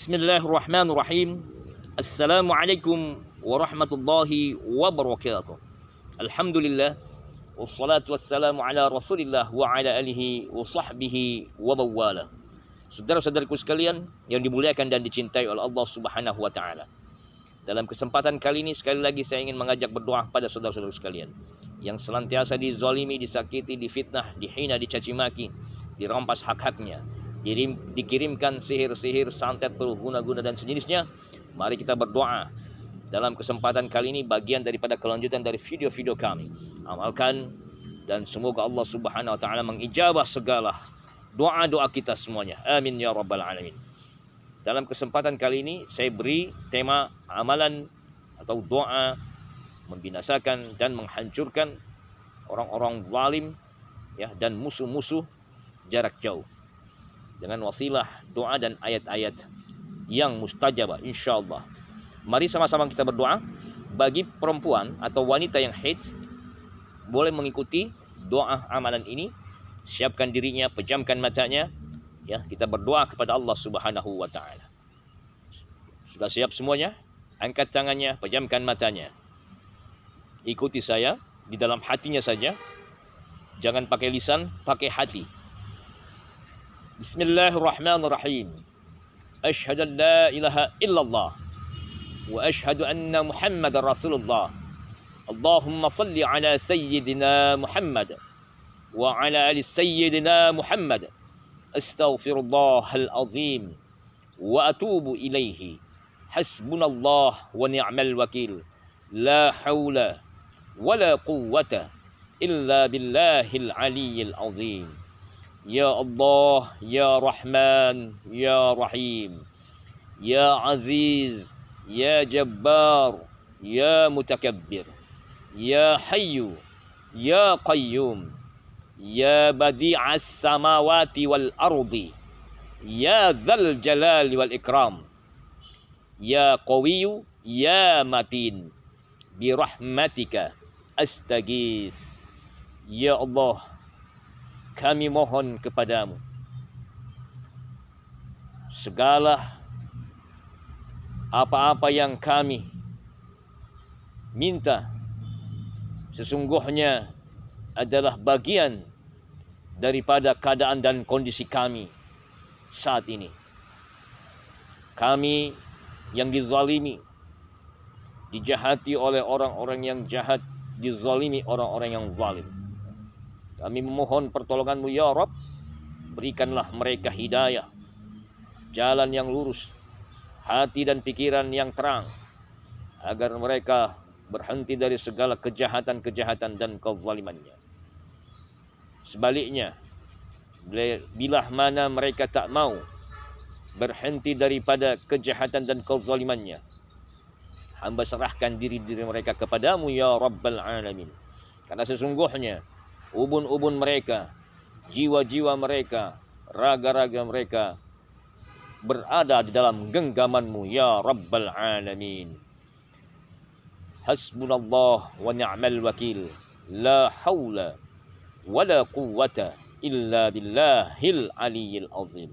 Bismillahirrahmanirrahim. Assalamualaikum warahmatullahi wabarakatuh. Alhamdulillah. Wassalatu wassalamu ala rasulillah wa ala alihi wa sahbihi wa bawala. saudara saudaraku sekalian yang dimuliakan dan dicintai oleh Allah subhanahu wa ta'ala. Dalam kesempatan kali ini sekali lagi saya ingin mengajak berdoa pada saudara-saudara sekalian yang senantiasa dizalimi, disakiti, difitnah, dihina, dicaci maki, dirampas hak-haknya, Dirim, dikirimkan sihir-sihir, santet, peluh, guna-guna dan sejenisnya. Mari kita berdoa dalam kesempatan kali ini bagian daripada kelanjutan dari video-video kami. Amalkan dan semoga Allah Subhanahu wa taala mengijabah segala doa-doa kita semuanya. Amin ya rabbal alamin. Dalam kesempatan kali ini saya beri tema amalan atau doa membinasakan dan menghancurkan orang-orang zalim ya dan musuh-musuh jarak jauh dengan wasilah doa dan ayat-ayat yang mustajabah insya Allah mari sama-sama kita berdoa bagi perempuan atau wanita yang haid boleh mengikuti doa amalan ini siapkan dirinya pejamkan matanya ya kita berdoa kepada Allah Subhanahu wa taala sudah siap semuanya angkat tangannya pejamkan matanya ikuti saya di dalam hatinya saja jangan pakai lisan pakai hati بسم الله الرحمن الرحيم أشهد أن لا إله إلا الله وأشهد أن محمد رسول الله اللهم صل على سيدنا محمد وعلى آل سيدنا محمد أستغفر الله العظيم وأتوب إليه حسبنا الله ونعم الوكيل لا حول ولا قوة إلا بالله العلي العظيم يا الله يا رحمن يا رحيم يا عزيز يا جبار يا متكبر يا حي يا قيوم يا بديع السماوات والأرض يا ذا الجلال والإكرام يا قوي يا متين برحمتك أستغيث يا الله kami mohon kepadamu segala apa-apa yang kami minta sesungguhnya adalah bagian daripada keadaan dan kondisi kami saat ini. Kami yang dizalimi, dijahati oleh orang-orang yang jahat, dizalimi orang-orang yang zalim. Kami memohon pertolonganmu ya Rob. Berikanlah mereka hidayah. Jalan yang lurus. Hati dan pikiran yang terang. Agar mereka berhenti dari segala kejahatan-kejahatan dan kezalimannya. Sebaliknya, bila mana mereka tak mau berhenti daripada kejahatan dan kezalimannya, hamba serahkan diri-diri mereka kepadamu ya Rabbal Alamin. Karena sesungguhnya ubun-ubun mereka, jiwa-jiwa mereka, raga-raga mereka berada di dalam genggamanmu ya Rabbal Alamin. Hasbunallah wa ni'mal wakil. La hawla wa la quwwata illa billahil aliyyil azim.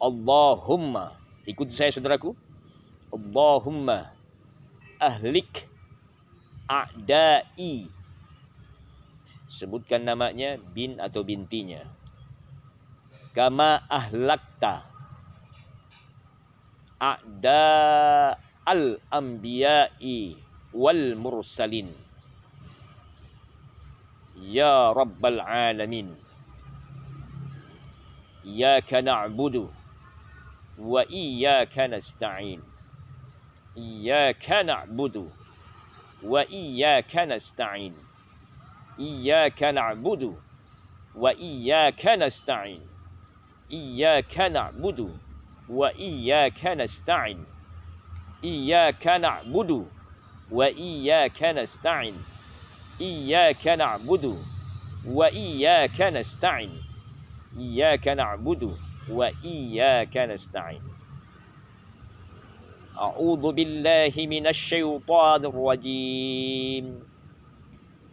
Allahumma, ikuti saya saudaraku. Allahumma ahlik a'da'i sebutkan namanya bin atau bintinya kama ahlakta a'da al anbiya'i wal mursalin ya rabbal alamin ya kana'budu wa iya kana'sta'in Ya kana'budu wa iya kana'sta'in إياك نعبد وإياك نستعين إياك نعبد وإياك نستعين إياك نعبد وإياك نستعين إياك نعبد وإياك نستعين إياك نعبد وإياك نستعين أعوذ بالله من الشيطان الرجيم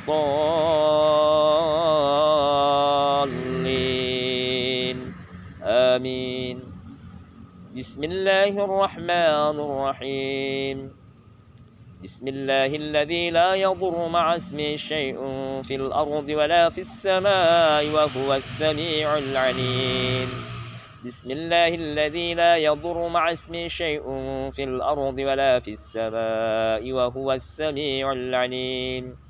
الضالين آمين بسم الله الرحمن الرحيم بسم الله الذي لا يضر مع اسمه شيء في الأرض ولا في السماء وهو السميع العليم بسم الله الذي لا يضر مع اسمه شيء في الأرض ولا في السماء وهو السميع العليم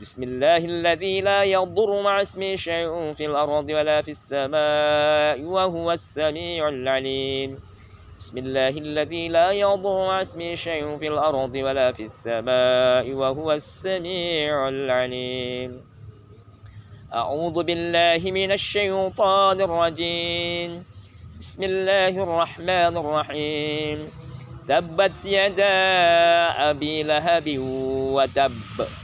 بسم الله الذي لا يضر مع اسمه شيء في الأرض ولا في السماء وهو السميع العليم بسم الله الذي لا يضر مع اسمه شيء في الأرض ولا في السماء وهو السميع العليم أعوذ بالله من الشيطان الرجيم بسم الله الرحمن الرحيم تبت يدا أبي لهب وتب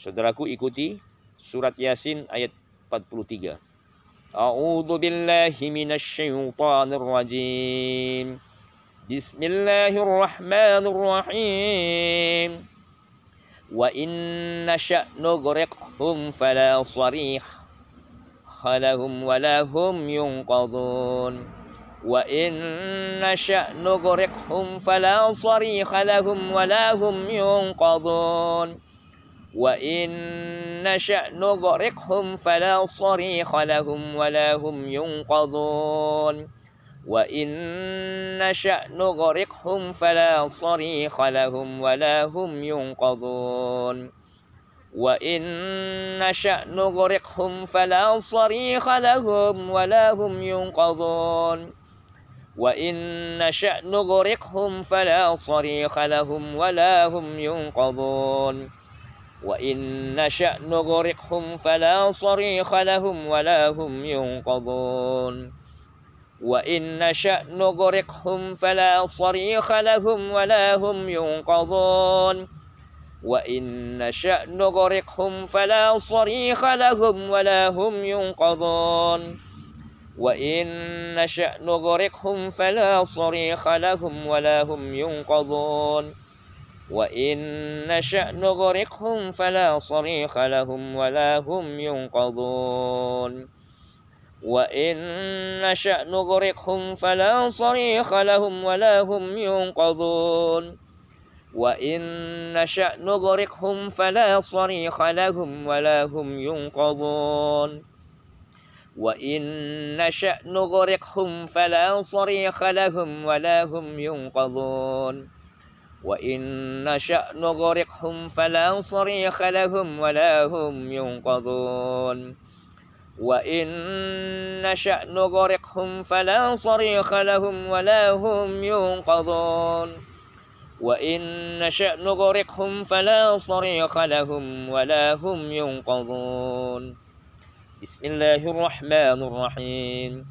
Saudaraku ikuti surat Yasin ayat 43. A'udzu billahi minasyaitonir rajim. Bismillahirrahmanirrahim. Wa inna sya'nu ghriqhum fala sarih خلهم ولا هم ينقضون وإن نشأ نغرقهم فلا صريخ لهم ولا هم ينقضون وإن نشأ نغرقهم فلا صريخ لهم ولا هم ينقذون وإن نشأ نغرقهم فلا صريخ لهم ولا هم ينقذون وإن نشأ نغرقهم فلا صريخ لهم ولا هم ينقذون وإن نشأ نغرقهم فلا صريخ لهم ولا هم ينقذون وإن نشأ نغرقهم فلا صريخ لهم ولا هم ينقضون وإن نشأ نغرقهم فلا صريخ لهم ولا هم ينقضون وإن نشأ نغرقهم فلا صريخ لهم ولا هم ينقضون وإن نشأ نغرقهم فلا صريخ لهم ولا هم ينقذون وإن نشأ نغرقهم فلا صريخ لهم ولا هم ينقذون وإن نشأ نغرقهم فلا صريخ لهم ولا هم ينقذون وإن نشأ نغرقهم فلا صريخ لهم ولا هم ينقذون وإن نشأ نغرقهم فلا صريخ لهم ولا هم ينقذون وإن نشأ نغرقهم فلا صريخ لهم ولا هم ينقذون وإن نشأ نغرقهم فلا صريخ لهم ولا هم ينقذون وإن نشأ نغرقهم فلا صريخ لهم ولا هم ينقذون بسم الله الرحمن الرحيم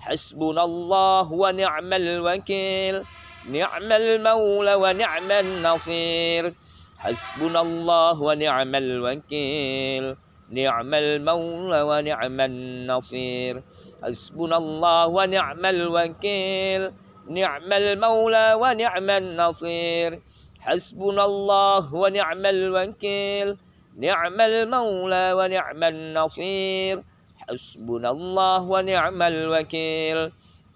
حسبنا الله ونعم الوكيل نعم المولى ونعم النصير حسبنا الله ونعم الوكيل نعم المولى ونعم النصير حسبنا الله ونعم الوكيل نعم المولى ونعم النصير حسبنا الله ونعم الوكيل نعم المولى ونعم النصير حسبنا الله ونعم الوكيل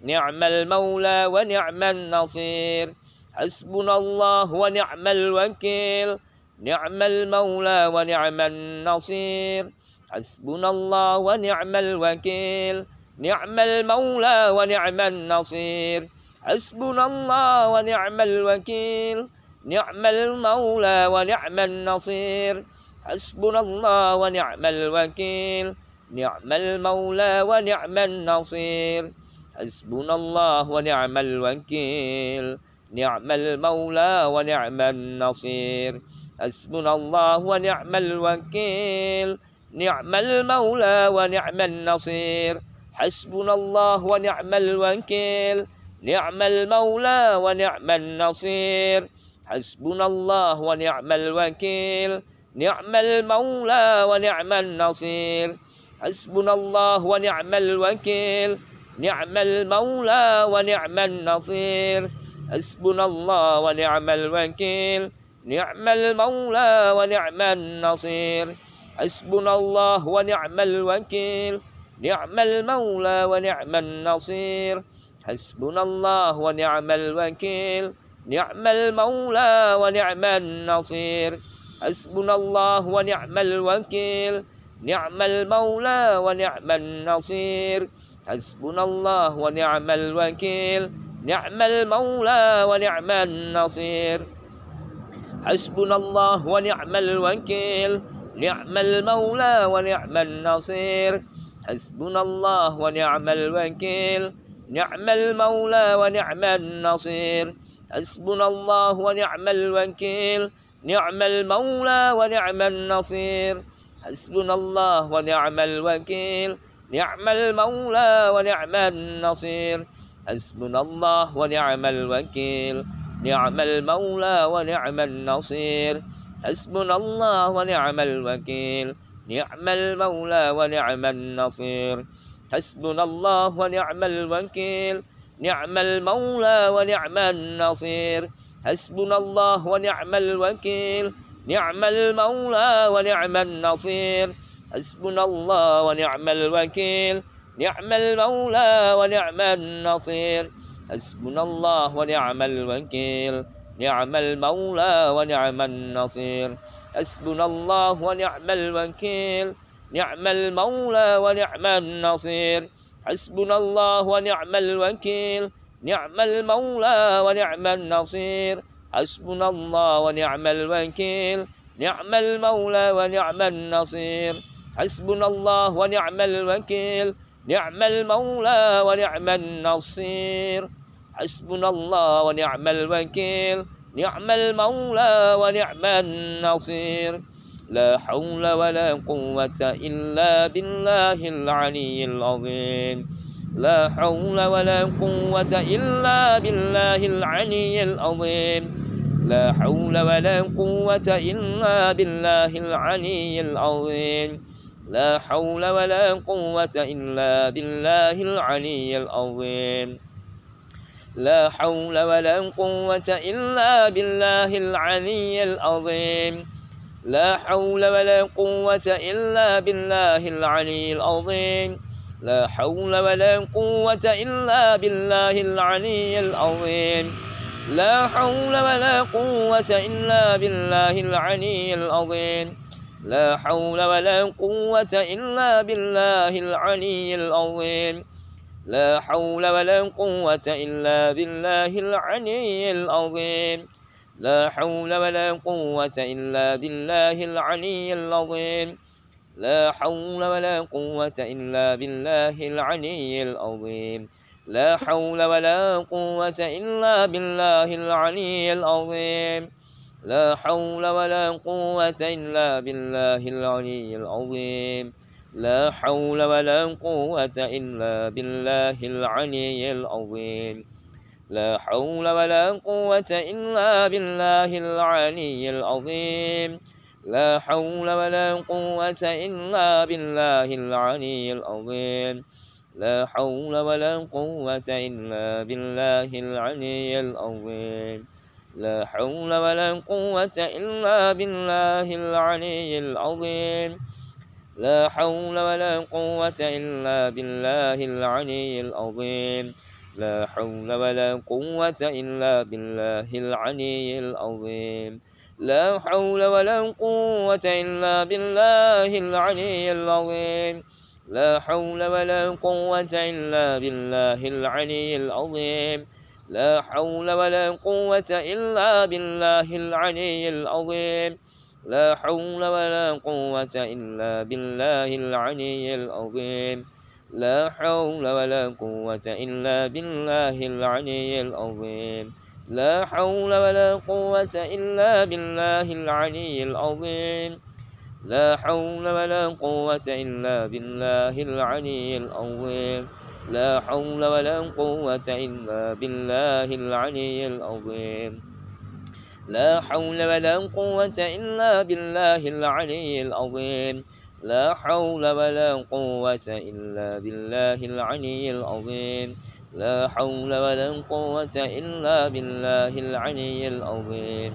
نعم المولى ونعم النصير حسبنا الله ونعم الوكيل نعم المولى ونعم النصير حسبنا الله ونعم الوكيل نعم المولى ونعم النصير حسبنا الله ونعم الوكيل نعم المولى ونعم النصير حسبنا الله ونعم الوكيل نعم المولى ونعم النصير حسبنا الله ونعم الوكيل نعم المولى ونعم النصير حسبنا الله ونعم الوكيل نعم المولى ونعم النصير حسبنا الله ونعم الوكيل نعم المولى ونعم النصير حسبنا الله ونعم الوكيل نعم المولى ونعم النصير حسبنا الله ونعم الوكيل نعم المولى ونعم النصير حسبنا الله ونعم الوكيل نعم المولى ونعم النصير حسبنا الله ونعم الوكيل نعم المولى ونعم النصير حسبنا الله ونعم الوكيل نعم المولى ونعم النصير حسبنا الله ونعم الوكيل نعم المولى ونعم النصير حسبنا الله ونعم الوكيل نعم المولى ونعم النصير حسبنا الله ونعم الوكيل نعم المولى ونعم النصير حسبنا الله ونعم الوكيل نعم المولى ونعم النصير حسبنا الله ونعم الوكيل نعم المولى ونعم النصير حسبنا الله ونعم الوكيل نعم المولى ونعم النصير حسبنا الله ونعم الوكيل نعم المولى ونعم النصير حسبنا الله ونعم الوكيل نعم المولى ونعم النصير حسبنا الله ونعم الوكيل نعم المولى ونعم النصير حسبنا الله ونعم الوكيل نعم المولى ونعم النصير حسبنا الله ونعم الوكيل نعم المولى ونعم النصير حسبنا الله ونعم الوكيل نعم المولى ونعم النصير حسبنا الله ونعم الوكيل نعم المولى ونعم النصير حسبنا الله ونعم الوكيل نعم المولى ونعم النصير حسبنا الله ونعم الوكيل نعم المولى ونعم النصير حسبنا الله ونعم الوكيل نعم المولى ونعم النصير حسبنا الله ونعم الوكيل نعم المولى ونعم النصير لا حول ولا قوة إلا بالله العلي العظيم لا حول ولا قوة إلا بالله العلي العظيم لا حول ولا قوة إلا بالله العلي العظيم لا حول ولا قوة إلا بالله العلي العظيم لا حول ولا قوة إلا بالله العلي العظيم لا حول ولا قوة إلا بالله العلي العظيم لا حول ولا قوة إلا بالله العلي العظيم لا حول ولا قوة إلا بالله العلي العظيم لا حول ولا قوة إلا بالله العلي العظيم لا حول ولا قوة إلا بالله العلي العظيم لا حول ولا قوة إلا بالله العلي العظيم لا حول ولا قوة إلا بالله العلي العظيم لا حول ولا قوة إلا بالله العلي العظيم لا حول ولا قوة إلا بالله العلي العظيم لا حول ولا قوة إلا بالله العلي العظيم لا حول ولا قوة إلا بالله العلي العظيم لا حول ولا قوة إلا بالله العلي العظيم لا حول ولا قوة إلا بالله العلي العظيم لا حول ولا قوة إلا بالله العلي العظيم لا حول ولا قوة إلا بالله العلي العظيم لا حول ولا قوة إلا بالله العلي العظيم لا حول ولا قوة إلا بالله العلي العظيم لا حول ولا قوة إلا بالله العلي العظيم لا حول ولا قوة إلا بالله العلي العظيم لا حول ولا قوة إلا بالله العلي العظيم لا حول ولا قوة إلا بالله العلي العظيم لا حول ولا قوة إلا بالله العلي العظيم لا حول ولا قوة إلا بالله العلي العظيم لا حول ولا قوة إلا بالله العلي العظيم لا حول ولا قوة إلا بالله العلي العظيم لا حول ولا قوة إلا بالله العلي العظيم لا حول ولا قوة إلا بالله العلي العظيم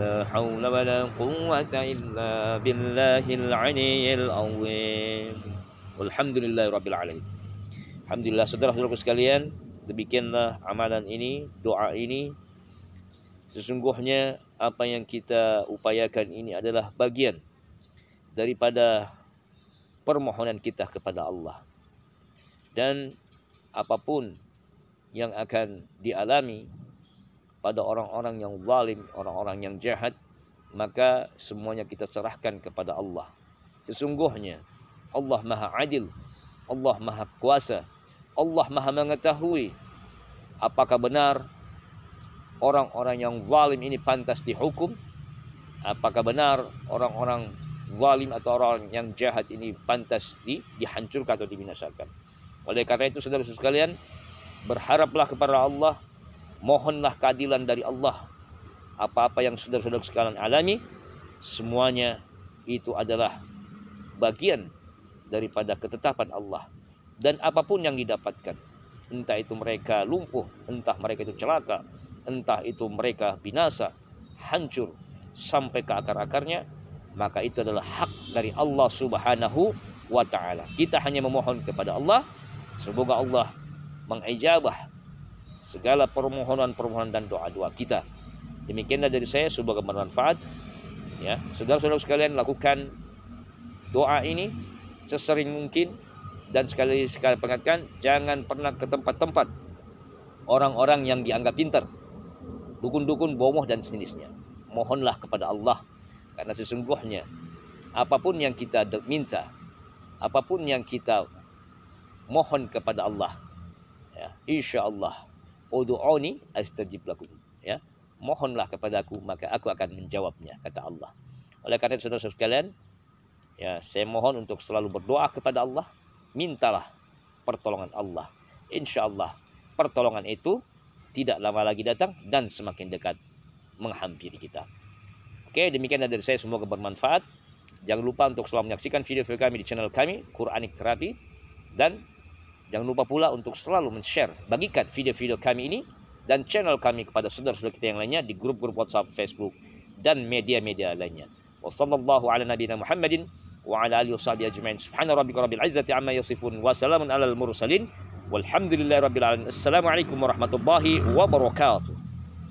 لا حول ولا قوة إلا بالله العلي العظيم والحمد لله رب العالمين Alhamdulillah saudara-saudaraku sekalian, demikianlah amalan ini, doa ini. Sesungguhnya apa yang kita upayakan ini adalah bagian daripada permohonan kita kepada Allah. Dan apapun yang akan dialami pada orang-orang yang zalim, orang-orang yang jahat, maka semuanya kita serahkan kepada Allah. Sesungguhnya Allah Maha Adil, Allah Maha Kuasa, Allah maha mengetahui apakah benar orang-orang yang zalim ini pantas dihukum apakah benar orang-orang zalim atau orang yang jahat ini pantas di, dihancurkan atau dibinasakan oleh karena itu saudara-saudara sekalian berharaplah kepada Allah mohonlah keadilan dari Allah apa-apa yang saudara-saudara sekalian alami semuanya itu adalah bagian daripada ketetapan Allah dan apapun yang didapatkan. Entah itu mereka lumpuh, entah mereka itu celaka, entah itu mereka binasa, hancur sampai ke akar-akarnya, maka itu adalah hak dari Allah Subhanahu wa taala. Kita hanya memohon kepada Allah semoga Allah mengijabah segala permohonan-permohonan dan doa-doa kita. Demikianlah dari saya semoga bermanfaat. Ya, saudara-saudara sekalian lakukan doa ini sesering mungkin dan sekali sekali pengatkan jangan pernah ke tempat-tempat orang-orang yang dianggap pintar dukun-dukun bomoh dan sejenisnya mohonlah kepada Allah karena sesungguhnya apapun yang kita minta apapun yang kita mohon kepada Allah ya insya Allah udu'uni astajib lakum ya mohonlah kepadaku maka aku akan menjawabnya kata Allah oleh karena itu saudara-saudara sekalian ya saya mohon untuk selalu berdoa kepada Allah mintalah pertolongan Allah. Insya Allah pertolongan itu tidak lama lagi datang dan semakin dekat menghampiri kita. Oke, demikian dari saya semoga bermanfaat. Jangan lupa untuk selalu menyaksikan video-video kami di channel kami Quranic Therapy dan jangan lupa pula untuk selalu men-share, bagikan video-video kami ini dan channel kami kepada saudara-saudara kita yang lainnya di grup-grup WhatsApp, Facebook dan media-media lainnya. Wassalamualaikum warahmatullahi wabarakatuh. وعلى آله وصحبه أجمعين سبحان ربك رب العزة عما يصفون وسلام على المرسلين والحمد لله رب العالمين السلام عليكم ورحمة الله وبركاته